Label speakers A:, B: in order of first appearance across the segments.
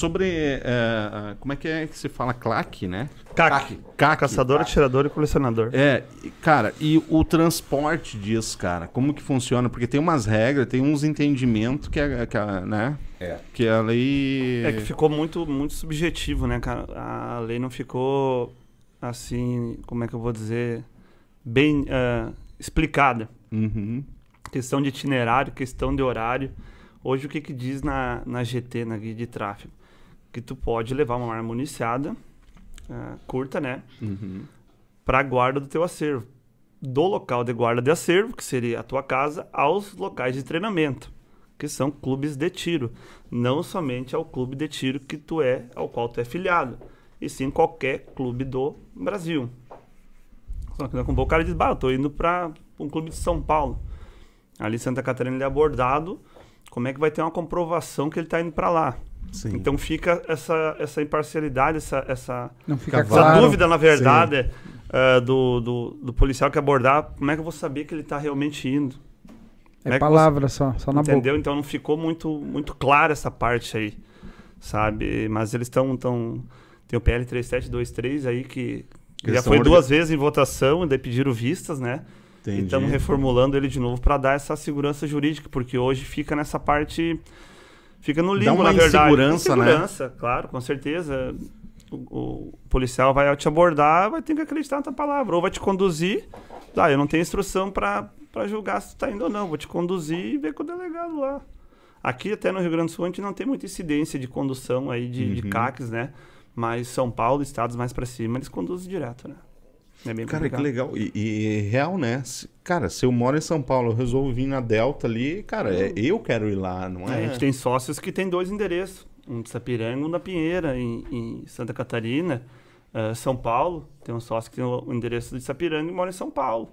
A: Sobre. É, como é que é que se fala claque, né? CAC. CAC. Caçador, atirador
B: e colecionador.
A: É, cara, e o transporte disso, cara, como que funciona? Porque tem umas regras, tem uns entendimentos que a, é, que é né? É. Que a lei. É que
B: ficou muito, muito subjetivo, né, cara? A lei não ficou assim, como é que eu vou dizer? Bem uh, explicada. Uhum. Questão de itinerário, questão de horário. Hoje o que, que diz na, na GT, na guia de tráfego? que tu pode levar uma arma municiada, uh, curta, né? Uhum. Pra guarda do teu acervo. Do local de guarda de acervo, que seria a tua casa, aos locais de treinamento, que são clubes de tiro. Não somente ao clube de tiro que tu é, ao qual tu é filiado, e sim qualquer clube do Brasil. Só que é com o cara diz, bah, eu tô indo para um clube de São Paulo. Ali em Santa Catarina ele é abordado, como é que vai ter uma comprovação que ele tá indo para lá? Sim. Então fica essa, essa imparcialidade, essa, essa, essa claro. dúvida, na verdade, uh, do, do, do, policial que abordar, como é que eu vou saber que ele está realmente indo? É, é palavra você... só, só na Entendeu? boca. Entendeu? Então não ficou muito, muito clara essa parte aí, sabe? Mas eles estão... Tão... Tem o PL 3723 aí que, que já foi duas vezes em votação, e pediram vistas, né? Entendi. E estamos reformulando ele de novo para dar essa segurança jurídica, porque hoje fica nessa parte fica no limbo, na verdade. Segurança, né? Segurança, claro, com certeza. O, o, policial vai te abordar, vai ter que acreditar na tua palavra, ou vai te conduzir. Ah, eu não tenho instrução para julgar se tu tá indo ou não, vou te conduzir e ver com o delegado lá. Aqui, até no Rio Grande do Sul, a gente não tem muita incidência de condução aí de, uhum. de CACs, né? Mas São Paulo, estados mais para cima, eles conduzem direto, né? É bem cara, complicado. que legal.
A: E, e, real, né? Cara, se eu moro em São Paulo, eu resolvo vir na Delta ali, cara, é, eu quero ir lá, não é? é? A gente tem
B: sócios que tem dois endereços, um de Sapiranga e um da Pinheira, em, em Santa Catarina, uh, São Paulo. Tem um sócio que tem o endereço de Sapiranga e mora em São Paulo.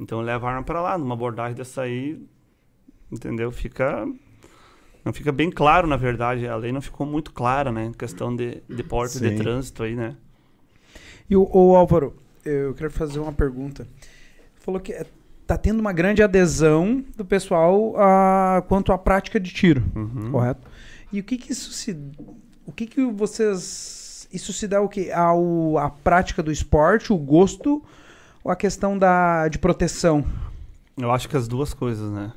B: Então leva a arma pra lá, numa abordagem dessa aí, entendeu? Fica não fica bem claro, na verdade. A lei não ficou muito clara, né? Questão de, de porte Sim. de trânsito aí, né?
C: E o, o Álvaro, eu quero fazer uma pergunta. Falou que é, tá tendo uma grande adesão do pessoal a, quanto à prática de tiro, uhum. correto? E o que que isso se o que que vocês isso se dá o que ao a prática do esporte, o gosto ou a questão da de proteção?
B: Eu acho que as duas coisas, né?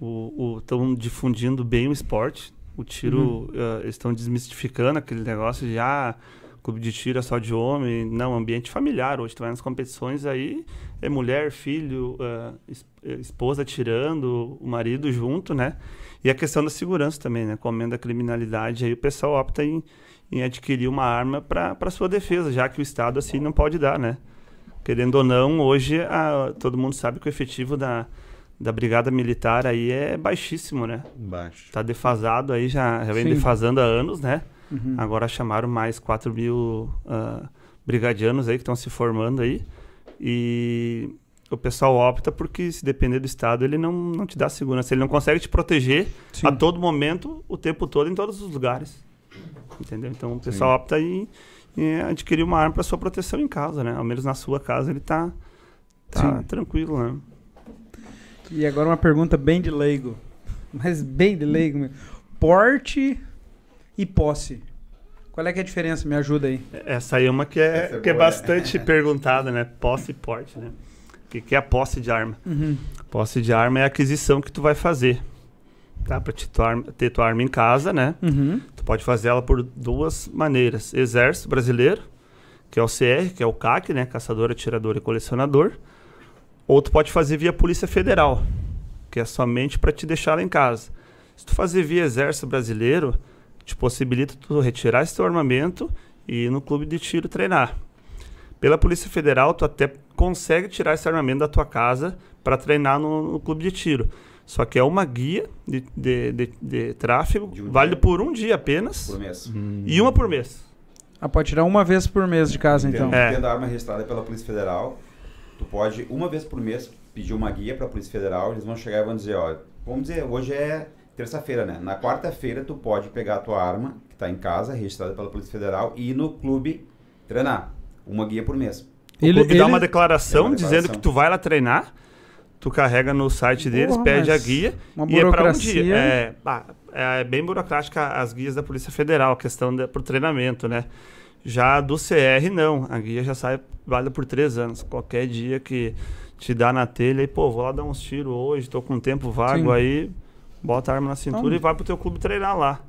B: O estão difundindo bem o esporte, o tiro uhum. uh, eh, estão desmistificando aquele negócio de ah, clube de tiro é só de homem, não, ambiente familiar. Hoje tu vai nas competições aí, é mulher, filho, eh, eh, esposa tirando, o marido junto, né? E a questão da segurança também, né? Com a criminalidade, aí o pessoal opta em, em adquirir uma arma para sua defesa, já que o Estado assim não pode dar, né? Querendo ou não, hoje a, todo mundo sabe que o efetivo da, da brigada militar aí é baixíssimo, né? Baixo. Tá defasado aí, já, já vem Sim. defasando há anos, né? Uhum. Agora chamaram mais 4 mil uh, brigadianos aí que estão se formando aí. E o pessoal opta porque, se depender do Estado, ele não, não te dá segurança. Ele não consegue te proteger Sim. a todo momento, o tempo todo, em todos os lugares. Entendeu? Então o pessoal Sim. opta em, em, adquirir uma arma para sua proteção em casa, né? Ao menos na sua casa ele está tá, tá tranquilo, né? E agora uma pergunta bem de leigo. Mas
C: bem de leigo mesmo. Porte e posse.
B: Qual é que é a diferença? Me ajuda aí. Essa aí é uma que é, é que é né? bastante perguntada, né? Posse e porte, né? O que, que é a posse de arma? Uhum. Posse de arma é a aquisição que tu vai fazer. Tá? Para te tua, ter tua arma em casa, né? Uhum. Tu pode fazer ela por duas maneiras. Exército Brasileiro, que é o CR, que é o CAC, né? Caçador, Atirador e Colecionador. Ou tu pode fazer via Polícia Federal, que é somente para te deixar lá em casa. Se tu fazer via Exército Brasileiro te possibilita tu retirar esse teu armamento e ir no clube de tiro treinar. Pela Polícia Federal, tu até consegue tirar esse armamento da tua casa para treinar no, no, clube de tiro. Só que é uma guia de, de, de, de tráfego, de um vale dia. por um dia apenas. Por mês. Hum. E uma por mês.
C: Ah, pode tirar uma vez por mês de casa, então. É. Tendo
B: a arma registrada pela Polícia
A: Federal, tu pode, uma vez por mês, pedir uma guia para a Polícia Federal. Eles vão chegar e vão dizer, ó, vamos dizer, hoje é terça-feira, né? Na quarta-feira tu pode pegar a tua arma, que está em casa, registrada pela Polícia Federal, e ir no clube treinar. Uma guia por mês. O ele, clube ele... dá uma declaração, uma declaração dizendo que tu
B: vai lá treinar, tu carrega no site deles, Porra, pede a guia e é para um dia. É, ah, é, é, bem burocrática as guias da Polícia Federal, a questão da, pro treinamento, né? Já do CR, não. A guia já sai vale por três anos. Qualquer dia que te dá na telha e, pô, vou lá dar uns tiros hoje, tô com um tempo vago Sim. aí bota a arma na cintura e vai pro teu clube treinar lá.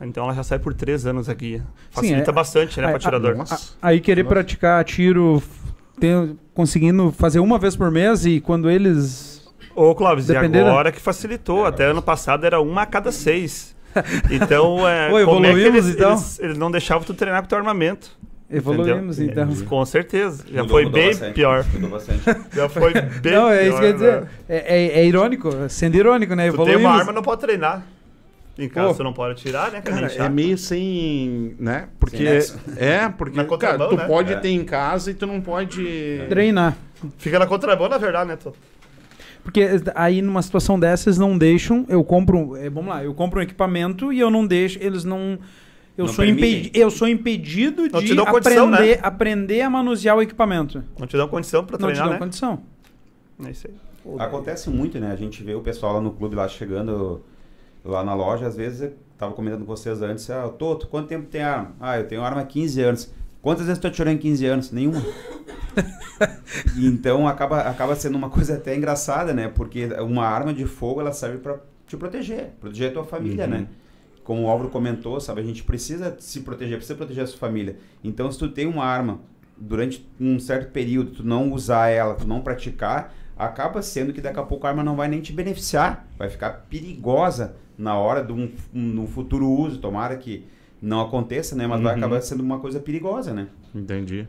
B: Então ela já sai por três anos aqui. Facilita Sim, é, bastante, né, é, para atirador. A, a, aí querer Nossa.
C: praticar tiro, conseguindo fazer uma vez por mês e quando eles. Ô, Clóvis, Dependendo... e agora que
B: facilitou. É, Até mas... ano passado era uma a cada seis. Então, é, Oi, como é que eles, então? Eles, eles, não deixavam tu treinar com teu armamento. Evoluímos, Entendeu? então. É, com certeza. Já mudou, foi mudou bem bastante. pior. Já foi bem Não, é pior, isso que eu ia dizer. Né?
C: É, é, é, irônico, sendo irônico,
A: né? Evoluímos. Tu tem uma arma,
B: não pode treinar. Em casa você não pode tirar, né? Cara, é, é
A: meio sem. né? Porque. Sem é, porque. cara, tu né? pode é. ter em
B: casa e tu não pode. Treinar. Fica na contrabando, na verdade, né,
C: Porque aí numa situação dessas não deixam. Eu compro. É, vamos lá, eu compro um equipamento e eu não deixo. Eles não eu, sou, impedi eu sou impedido não de condição, né? aprender, né? aprender a manusear o equipamento. Não te dão condição para treinar, Não te dão né? condição.
B: É isso aí.
A: Acontece muito, né? A gente vê o pessoal lá no clube, lá chegando lá na loja, às vezes, eu tava comentando com vocês antes, ah, Toto, quanto tempo tem arma? Ah, eu tenho arma há 15 anos. Quantas vezes tu atirou em 15 anos? Nenhuma. então acaba, acaba sendo uma coisa até engraçada, né? Porque uma arma de fogo, ela serve para te proteger, proteger a tua família, uhum. né? como o Álvaro comentou, sabe, a gente precisa se proteger, precisa proteger a sua família. Então, se tu tem uma arma durante um certo período, tu não usar ela, tu não praticar, acaba sendo que daqui a pouco a arma não vai nem te beneficiar, vai ficar perigosa na hora de um, um futuro uso, tomara que não aconteça, né? Mas uhum. vai acabar sendo uma coisa perigosa, né? Entendi.